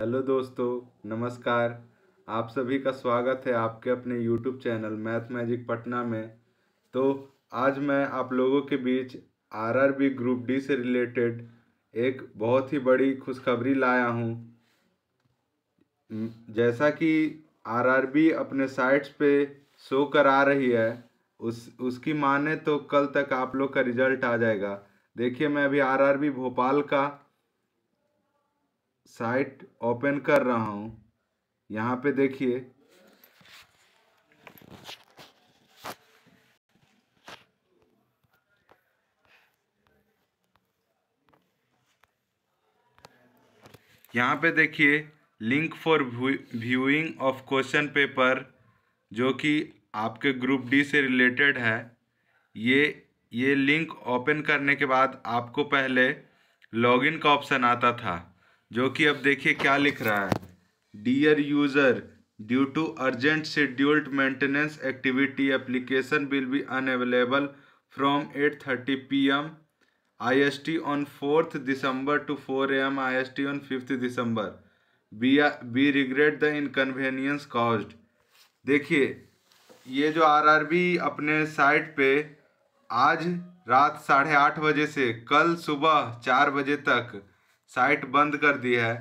hello दोस्तों नमस्कार आप सभी का स्वागत है आपके अपने YouTube channel math magic Patna में तो आज मैं आप लोगों के बीच आरआरबी ग्रुप डी से रिलेटेड एक बहुत ही बड़ी खुशखबरी लाया हूँ जैसा कि आरआरबी अपने साइट्स पे शो करा रही है उस उसकी माने तो कल तक आप लोग का रिजल्ट आ जाएगा देखिए मैं अभी आरआरबी भोपाल का साइट ओपन कर रहा हूँ यहाँ पे देखिए यहाँ पे देखिए link for viewing of question paper जो कि आपके ग्रुप डी से रिलेटेड है ये ये लिंक ओपन करने के बाद आपको पहले लॉगिन का ऑप्शन आता था जो कि अब देखिए क्या लिख रहा है dear user due to urgent scheduled maintenance activity application will be unavailable from eight thirty P M I S T on fourth December to four M I S T on fifth December we we regret the inconvenience caused देखिए ये जो RRB अपने site पे आज रात साढ़े आठ बजे से कल सुबह चार बजे तक साइट बंद कर दी है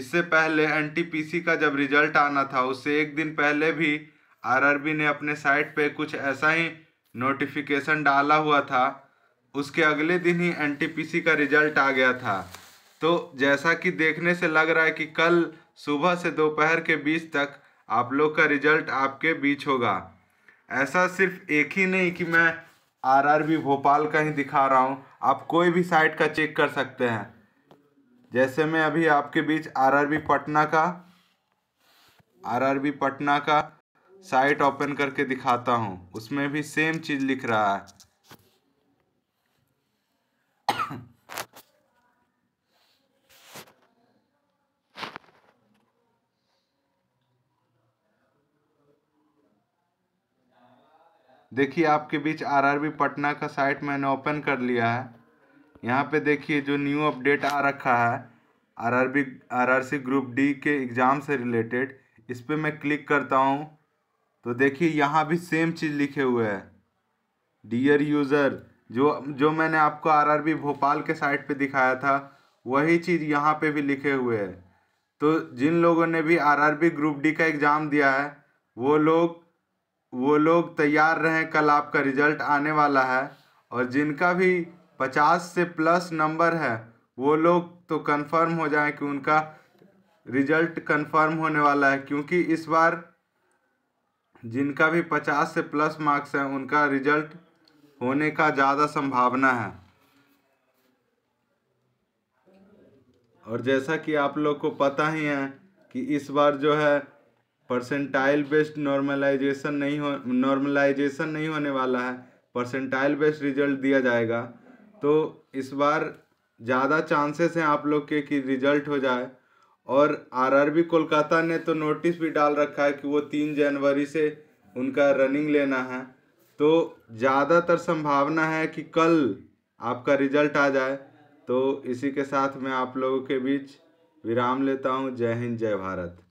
इससे पहले एनटीपीसी का जब रिजल्ट आना था उससे एक दिन पहले भी आरआरबी ने अपने साइट पे कुछ ऐसा ही नोटिफिकेशन डाला हुआ था उसके अगले दिन ही एनटीपीसी का रिजल्ट आ गया था तो जैसा कि देखने से लग रहा है कि कल सुबह से दोपहर के बीच तक आप लोग का रिजल्ट आपके बीच होगा ऐसा सिर्फ एक ही नहीं कि मैं आरआरबी भोपाल का ही दिखा रहा हूँ आप कोई भी साइट का चेक कर सकते हैं जैसे मैं अभी आपके बीच आरआरबी पटना का आरआरबी पटना का साइट ओपन करके दिखाता हूँ उसमें भी सेम चीज़ लिख रहा है देखिए आपके बीच आरआरबी पटना का साइट मैंने ओपन कर लिया है यहाँ पे देखिए जो न्यू अपडेट आ रखा है आरआरबी आरआरसी ग्रुप डी के एग्ज़ाम से रिलेटेड इस पर मैं क्लिक करता हूँ तो देखिए यहाँ भी सेम चीज़ लिखे हुए है डियर यूज़र जो जो मैंने आपको आरआरबी भोपाल के साइट पे दिखाया था वही चीज़ यहाँ पे भी लिखे हुए है तो जिन लोगों ने भी आरआरबी ग्रुप डी का एग्ज़ाम दिया है वो लोग वो लोग तैयार रहें कल आपका रिजल्ट आने वाला है और जिनका भी पचास से प्लस नंबर है वो लोग तो कंफर्म हो जाए कि उनका रिजल्ट कंफर्म होने वाला है क्योंकि इस बार जिनका भी पचास से प्लस मार्क्स हैं उनका रिजल्ट होने का ज़्यादा संभावना है और जैसा कि आप लोग को पता ही है कि इस बार जो है परसेंटाइल बेस्ड नॉर्मलाइजेशन नहीं हो नॉर्मलाइजेशन नहीं होने वाला है परसेंटाइल बेस्ड रिजल्ट दिया जाएगा तो इस बार ज़्यादा चांसेस हैं आप लोग के कि रिजल्ट हो जाए और आरआरबी कोलकाता ने तो नोटिस भी डाल रखा है कि वो तीन जनवरी से उनका रनिंग लेना है तो ज़्यादातर संभावना है कि कल आपका रिजल्ट आ जाए तो इसी के साथ मैं आप लोगों के बीच विराम लेता हूँ जय हिंद जय भारत